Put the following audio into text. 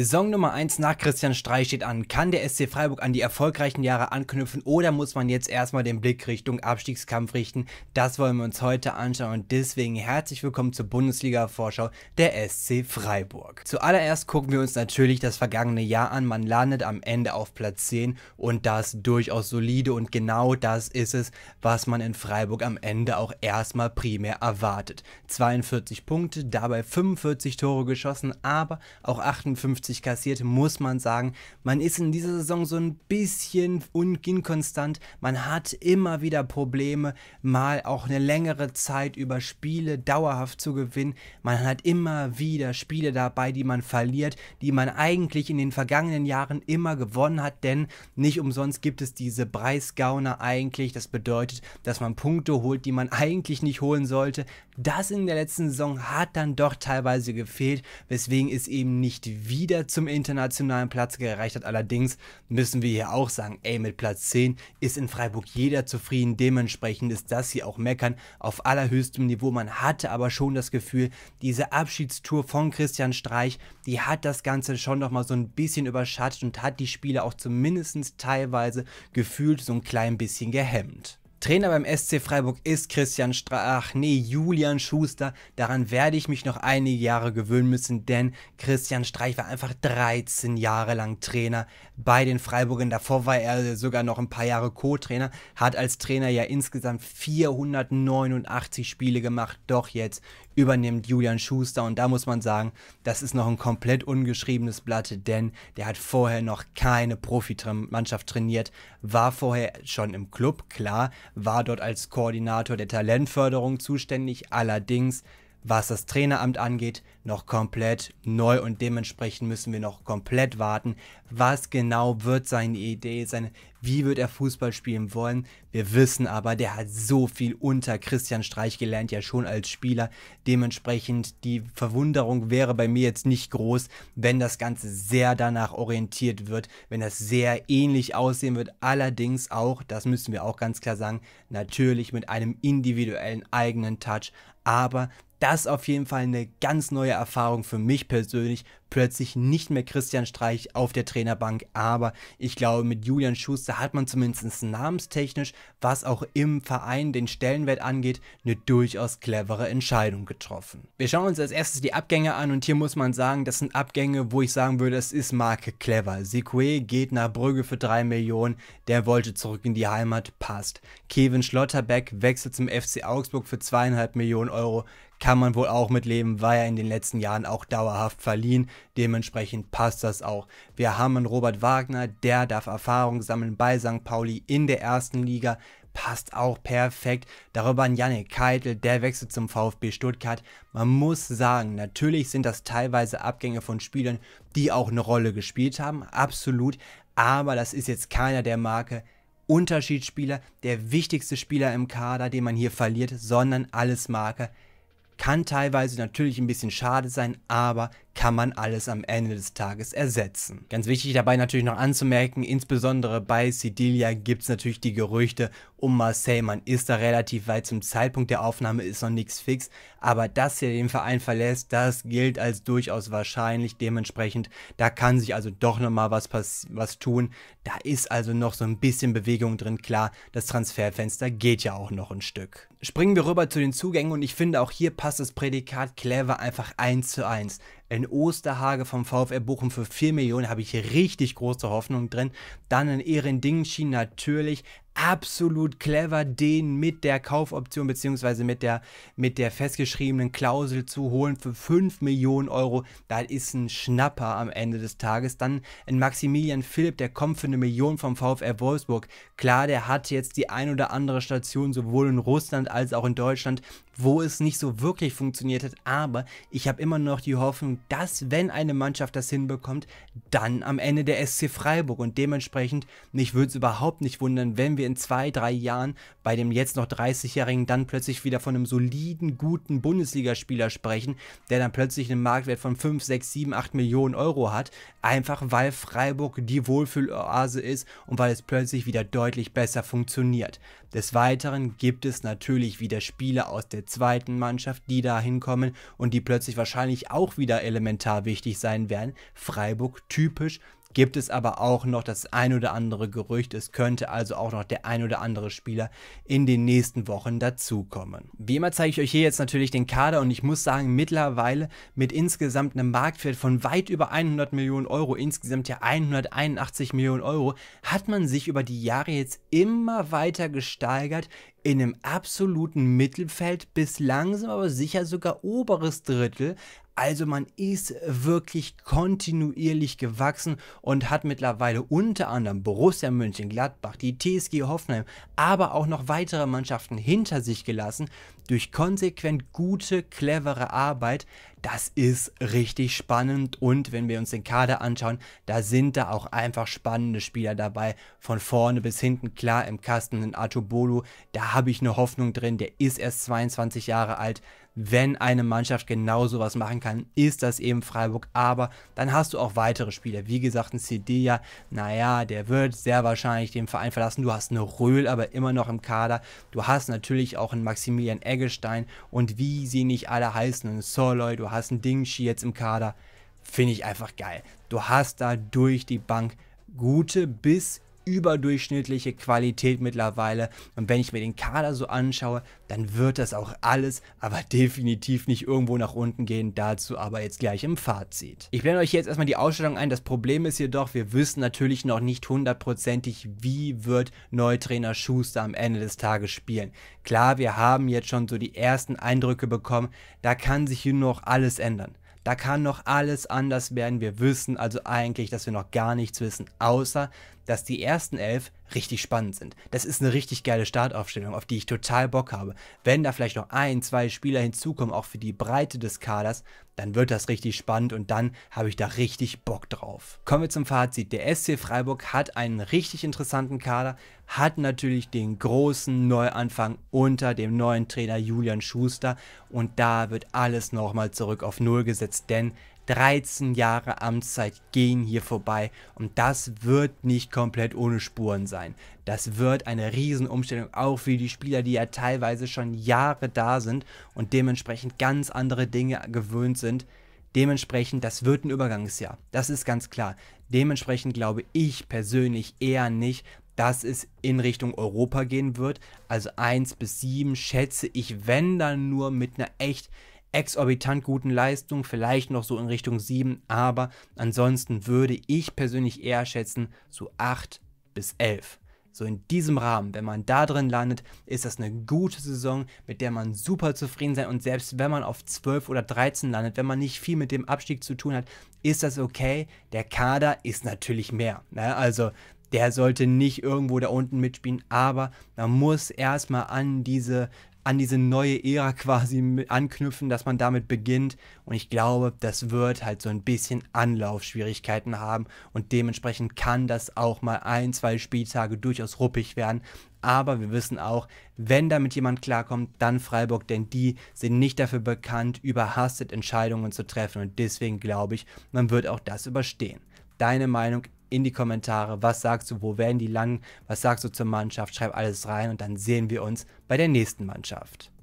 Saison Nummer 1 nach Christian Streich steht an. Kann der SC Freiburg an die erfolgreichen Jahre anknüpfen oder muss man jetzt erstmal den Blick Richtung Abstiegskampf richten? Das wollen wir uns heute anschauen und deswegen herzlich willkommen zur Bundesliga-Vorschau der SC Freiburg. Zuallererst gucken wir uns natürlich das vergangene Jahr an. Man landet am Ende auf Platz 10 und das durchaus solide und genau das ist es, was man in Freiburg am Ende auch erstmal primär erwartet. 42 Punkte, dabei 45 Tore geschossen, aber auch 58 52 kassiert, muss man sagen. Man ist in dieser Saison so ein bisschen inkonstant. Man hat immer wieder Probleme, mal auch eine längere Zeit über Spiele dauerhaft zu gewinnen. Man hat immer wieder Spiele dabei, die man verliert, die man eigentlich in den vergangenen Jahren immer gewonnen hat, denn nicht umsonst gibt es diese Preisgauner eigentlich. Das bedeutet, dass man Punkte holt, die man eigentlich nicht holen sollte. Das in der letzten Saison hat dann doch teilweise gefehlt, weswegen es eben nicht wieder wieder zum internationalen Platz gereicht hat. Allerdings müssen wir hier auch sagen, ey, mit Platz 10 ist in Freiburg jeder zufrieden. Dementsprechend ist das hier auch meckern auf allerhöchstem Niveau. Man hatte aber schon das Gefühl, diese Abschiedstour von Christian Streich, die hat das Ganze schon nochmal so ein bisschen überschattet und hat die Spieler auch zumindest teilweise gefühlt so ein klein bisschen gehemmt. Trainer beim SC Freiburg ist Christian Strach, nee, Julian Schuster. Daran werde ich mich noch einige Jahre gewöhnen müssen, denn Christian Streich war einfach 13 Jahre lang Trainer bei den Freiburgern. Davor war er sogar noch ein paar Jahre Co-Trainer, hat als Trainer ja insgesamt 489 Spiele gemacht. Doch jetzt übernimmt Julian Schuster und da muss man sagen, das ist noch ein komplett ungeschriebenes Blatt, denn der hat vorher noch keine Profimannschaft trainiert, war vorher schon im Club, klar, war dort als Koordinator der Talentförderung zuständig. Allerdings was das Traineramt angeht, noch komplett neu und dementsprechend müssen wir noch komplett warten. Was genau wird seine Idee sein? Wie wird er Fußball spielen wollen? Wir wissen aber, der hat so viel unter Christian Streich gelernt, ja schon als Spieler. Dementsprechend die Verwunderung wäre bei mir jetzt nicht groß, wenn das Ganze sehr danach orientiert wird, wenn das sehr ähnlich aussehen wird. Allerdings auch, das müssen wir auch ganz klar sagen, natürlich mit einem individuellen eigenen Touch. Aber das ist auf jeden Fall eine ganz neue Erfahrung für mich persönlich. Plötzlich nicht mehr Christian Streich auf der Trainerbank, aber ich glaube, mit Julian Schuster hat man zumindest namenstechnisch, was auch im Verein den Stellenwert angeht, eine durchaus clevere Entscheidung getroffen. Wir schauen uns als erstes die Abgänge an und hier muss man sagen, das sind Abgänge, wo ich sagen würde, es ist Marke clever. Sikwe geht nach Brügge für 3 Millionen, der wollte zurück in die Heimat, passt. Kevin Schlotterbeck wechselt zum FC Augsburg für 2,5 Millionen Euro, kann man wohl auch mitleben, war ja in den letzten Jahren auch dauerhaft verliehen. Dementsprechend passt das auch. Wir haben einen Robert Wagner, der darf Erfahrung sammeln bei St. Pauli in der ersten Liga. Passt auch perfekt. Darüber an Yannick Keitel, der wechselt zum VfB Stuttgart. Man muss sagen, natürlich sind das teilweise Abgänge von Spielern, die auch eine Rolle gespielt haben. Absolut. Aber das ist jetzt keiner der Marke, Unterschiedsspieler, der wichtigste Spieler im Kader, den man hier verliert, sondern alles Marke kann teilweise natürlich ein bisschen schade sein, aber kann man alles am Ende des Tages ersetzen. Ganz wichtig dabei natürlich noch anzumerken, insbesondere bei Sidilia gibt es natürlich die Gerüchte um Marseille. Man ist da relativ weit zum Zeitpunkt der Aufnahme, ist noch nichts fix. Aber dass er den Verein verlässt, das gilt als durchaus wahrscheinlich. Dementsprechend, da kann sich also doch nochmal was, was tun. Da ist also noch so ein bisschen Bewegung drin. Klar, das Transferfenster geht ja auch noch ein Stück. Springen wir rüber zu den Zugängen und ich finde auch hier passt das Prädikat clever einfach eins zu eins. Ein Osterhage vom VfR Bochum für 4 Millionen habe ich richtig große Hoffnung drin. Dann in Ehrendingen schien natürlich, absolut clever, den mit der Kaufoption beziehungsweise mit der, mit der festgeschriebenen Klausel zu holen für 5 Millionen Euro. Da ist ein Schnapper am Ende des Tages. Dann ein Maximilian Philipp, der kommt für eine Million vom VfR Wolfsburg. Klar, der hat jetzt die ein oder andere Station sowohl in Russland als auch in Deutschland, wo es nicht so wirklich funktioniert hat. Aber ich habe immer noch die Hoffnung, dass wenn eine Mannschaft das hinbekommt, dann am Ende der SC Freiburg. Und dementsprechend, mich würde es überhaupt nicht wundern, wenn wir wir in zwei, drei Jahren bei dem jetzt noch 30-Jährigen dann plötzlich wieder von einem soliden, guten Bundesligaspieler sprechen, der dann plötzlich einen Marktwert von 5, 6, 7, 8 Millionen Euro hat, einfach weil Freiburg die Wohlfühloase ist und weil es plötzlich wieder deutlich besser funktioniert. Des Weiteren gibt es natürlich wieder Spieler aus der zweiten Mannschaft, die da hinkommen und die plötzlich wahrscheinlich auch wieder elementar wichtig sein werden. Freiburg typisch, gibt es aber auch noch das ein oder andere Gerücht. Es könnte also auch noch der ein oder andere Spieler in den nächsten Wochen dazukommen. Wie immer zeige ich euch hier jetzt natürlich den Kader und ich muss sagen, mittlerweile mit insgesamt einem Marktwert von weit über 100 Millionen Euro, insgesamt ja 181 Millionen Euro, hat man sich über die Jahre jetzt immer weiter gesteigert in einem absoluten Mittelfeld bis langsam aber sicher sogar oberes Drittel also man ist wirklich kontinuierlich gewachsen und hat mittlerweile unter anderem Borussia München, Gladbach, die TSG Hoffenheim, aber auch noch weitere Mannschaften hinter sich gelassen durch konsequent gute, clevere Arbeit, das ist richtig spannend und wenn wir uns den Kader anschauen, da sind da auch einfach spannende Spieler dabei, von vorne bis hinten. Klar, im Kasten in Atobolu, da habe ich eine Hoffnung drin, der ist erst 22 Jahre alt. Wenn eine Mannschaft genau sowas machen kann, ist das eben Freiburg. Aber dann hast du auch weitere Spieler. Wie gesagt, ein Cedilla, naja, der wird sehr wahrscheinlich den Verein verlassen. Du hast eine Röhl aber immer noch im Kader. Du hast natürlich auch einen Maximilian Eggestein und wie sie nicht alle heißen, einen Soloy, du hast einen Dingshi jetzt im Kader. Finde ich einfach geil. Du hast da durch die Bank gute bis überdurchschnittliche Qualität mittlerweile. Und wenn ich mir den Kader so anschaue, dann wird das auch alles, aber definitiv nicht irgendwo nach unten gehen. Dazu aber jetzt gleich im Fazit. Ich blende euch jetzt erstmal die Ausstellung ein. Das Problem ist jedoch, wir wissen natürlich noch nicht hundertprozentig, wie wird Neutrainer Schuster am Ende des Tages spielen. Klar, wir haben jetzt schon so die ersten Eindrücke bekommen. Da kann sich hier noch alles ändern. Da kann noch alles anders werden. Wir wissen also eigentlich, dass wir noch gar nichts wissen, außer dass die ersten elf richtig spannend sind. Das ist eine richtig geile Startaufstellung, auf die ich total Bock habe. Wenn da vielleicht noch ein, zwei Spieler hinzukommen, auch für die Breite des Kaders, dann wird das richtig spannend und dann habe ich da richtig Bock drauf. Kommen wir zum Fazit. Der SC Freiburg hat einen richtig interessanten Kader, hat natürlich den großen Neuanfang unter dem neuen Trainer Julian Schuster und da wird alles nochmal zurück auf Null gesetzt, denn 13 Jahre Amtszeit gehen hier vorbei und das wird nicht komplett ohne Spuren sein. Das wird eine Riesenumstellung, auch für die Spieler, die ja teilweise schon Jahre da sind und dementsprechend ganz andere Dinge gewöhnt sind. Dementsprechend, das wird ein Übergangsjahr. Das ist ganz klar. Dementsprechend glaube ich persönlich eher nicht, dass es in Richtung Europa gehen wird. Also 1 bis 7 schätze ich, wenn dann nur mit einer echt exorbitant guten Leistung, vielleicht noch so in Richtung 7, aber ansonsten würde ich persönlich eher schätzen so 8 bis 11. So in diesem Rahmen, wenn man da drin landet, ist das eine gute Saison, mit der man super zufrieden sein und selbst wenn man auf 12 oder 13 landet, wenn man nicht viel mit dem Abstieg zu tun hat, ist das okay. Der Kader ist natürlich mehr. Ne? Also der sollte nicht irgendwo da unten mitspielen, aber man muss erstmal an diese an diese neue Ära quasi anknüpfen, dass man damit beginnt. Und ich glaube, das wird halt so ein bisschen Anlaufschwierigkeiten haben und dementsprechend kann das auch mal ein, zwei Spieltage durchaus ruppig werden. Aber wir wissen auch, wenn damit jemand klarkommt, dann Freiburg, denn die sind nicht dafür bekannt, überhastet Entscheidungen zu treffen und deswegen glaube ich, man wird auch das überstehen deine Meinung in die Kommentare. Was sagst du, wo werden die lang? Was sagst du zur Mannschaft? Schreib alles rein und dann sehen wir uns bei der nächsten Mannschaft.